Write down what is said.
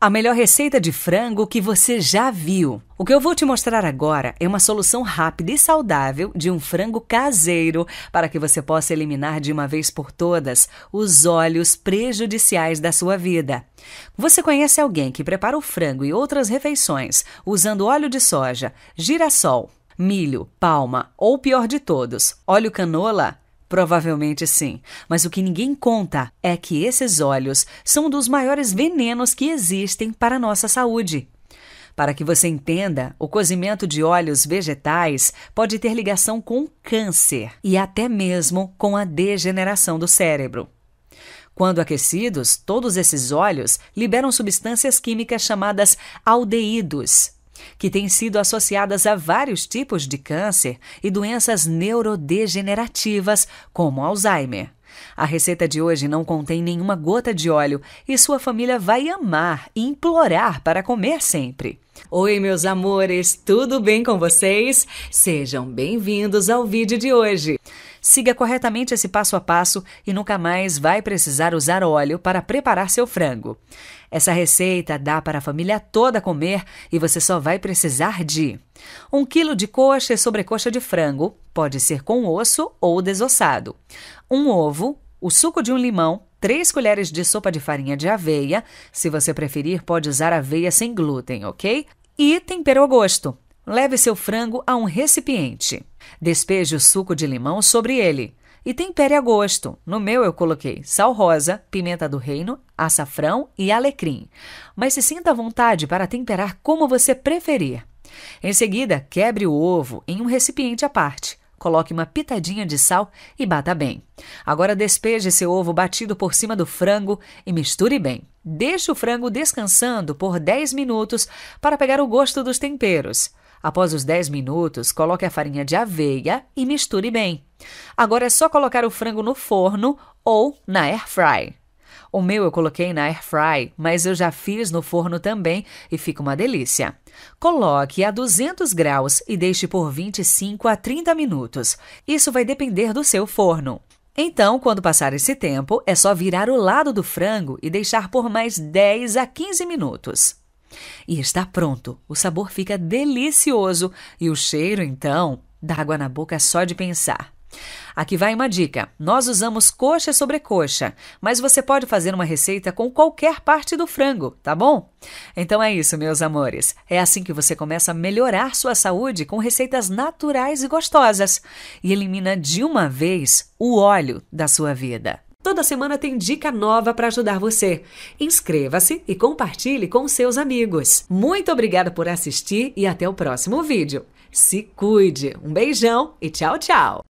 A melhor receita de frango que você já viu. O que eu vou te mostrar agora é uma solução rápida e saudável de um frango caseiro para que você possa eliminar de uma vez por todas os óleos prejudiciais da sua vida. Você conhece alguém que prepara o frango e outras refeições usando óleo de soja, girassol, milho, palma ou pior de todos, óleo canola? Provavelmente sim, mas o que ninguém conta é que esses óleos são um dos maiores venenos que existem para a nossa saúde. Para que você entenda, o cozimento de óleos vegetais pode ter ligação com câncer e até mesmo com a degeneração do cérebro. Quando aquecidos, todos esses óleos liberam substâncias químicas chamadas aldeídos, que têm sido associadas a vários tipos de câncer e doenças neurodegenerativas, como Alzheimer. A receita de hoje não contém nenhuma gota de óleo e sua família vai amar e implorar para comer sempre. Oi, meus amores, tudo bem com vocês? Sejam bem-vindos ao vídeo de hoje. Siga corretamente esse passo a passo e nunca mais vai precisar usar óleo para preparar seu frango. Essa receita dá para a família toda comer e você só vai precisar de 1 kg de coxa e sobrecoxa de frango, pode ser com osso ou desossado, um ovo, o suco de um limão, 3 colheres de sopa de farinha de aveia, se você preferir pode usar aveia sem glúten, ok? E tempero a gosto Leve seu frango a um recipiente. Despeje o suco de limão sobre ele e tempere a gosto. No meu eu coloquei sal rosa, pimenta do reino, açafrão e alecrim. Mas se sinta à vontade para temperar como você preferir. Em seguida, quebre o ovo em um recipiente à parte. Coloque uma pitadinha de sal e bata bem. Agora despeje seu ovo batido por cima do frango e misture bem. Deixe o frango descansando por 10 minutos para pegar o gosto dos temperos. Após os 10 minutos, coloque a farinha de aveia e misture bem. Agora é só colocar o frango no forno ou na air fry. O meu eu coloquei na air fry, mas eu já fiz no forno também e fica uma delícia. Coloque a 200 graus e deixe por 25 a 30 minutos. Isso vai depender do seu forno. Então, quando passar esse tempo, é só virar o lado do frango e deixar por mais 10 a 15 minutos. E está pronto. O sabor fica delicioso e o cheiro, então, dá água na boca só de pensar. Aqui vai uma dica: nós usamos coxa sobre coxa, mas você pode fazer uma receita com qualquer parte do frango, tá bom? Então é isso, meus amores. É assim que você começa a melhorar sua saúde com receitas naturais e gostosas e elimina de uma vez o óleo da sua vida. Toda semana tem dica nova para ajudar você. Inscreva-se e compartilhe com seus amigos. Muito obrigada por assistir e até o próximo vídeo. Se cuide. Um beijão e tchau, tchau.